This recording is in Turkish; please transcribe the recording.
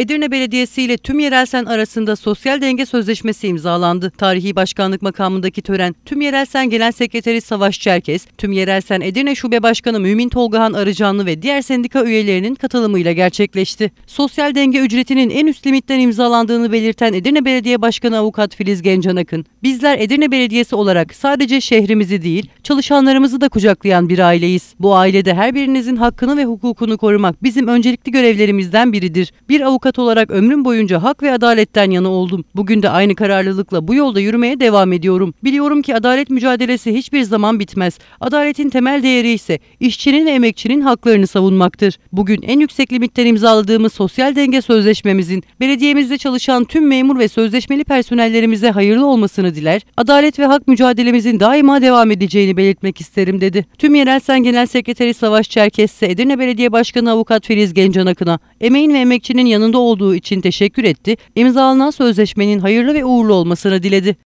Edirne Belediyesi ile tüm yerelsen arasında sosyal denge sözleşmesi imzalandı. Tarihi başkanlık makamındaki tören tüm yerelsen gelen sekreteri Savaş Çerkes, tüm yerelsen Edirne Şube Başkanı Mümin Tolgahan Arıcanlı ve diğer sendika üyelerinin katılımıyla gerçekleşti. Sosyal denge ücretinin en üst limitten imzalandığını belirten Edirne Belediye Başkanı Avukat Filiz Gencanak'ın, bizler Edirne Belediyesi olarak sadece şehrimizi değil, çalışanlarımızı da kucaklayan bir aileyiz. Bu ailede her birinizin hakkını ve hukukunu korumak bizim öncelikli görevlerimizden biridir. Bir avukat avukat olarak ömrüm boyunca hak ve adaletten yana oldum. Bugün de aynı kararlılıkla bu yolda yürümeye devam ediyorum. Biliyorum ki adalet mücadelesi hiçbir zaman bitmez. Adaletin temel değeri ise işçinin ve emekçinin haklarını savunmaktır. Bugün en yüksek limitten imzaladığımız sosyal denge sözleşmemizin belediyemizde çalışan tüm memur ve sözleşmeli personellerimize hayırlı olmasını diler. Adalet ve hak mücadelemizin daima devam edeceğini belirtmek isterim dedi. Tüm yerel sen genel sekreteri Savaş Çerkes ise Edirne Belediye Başkanı Avukat Filiz Gencanakın'a emeğin ve emekçinin yanında yanında olduğu için teşekkür etti, imzalanan sözleşmenin hayırlı ve uğurlu olmasını diledi.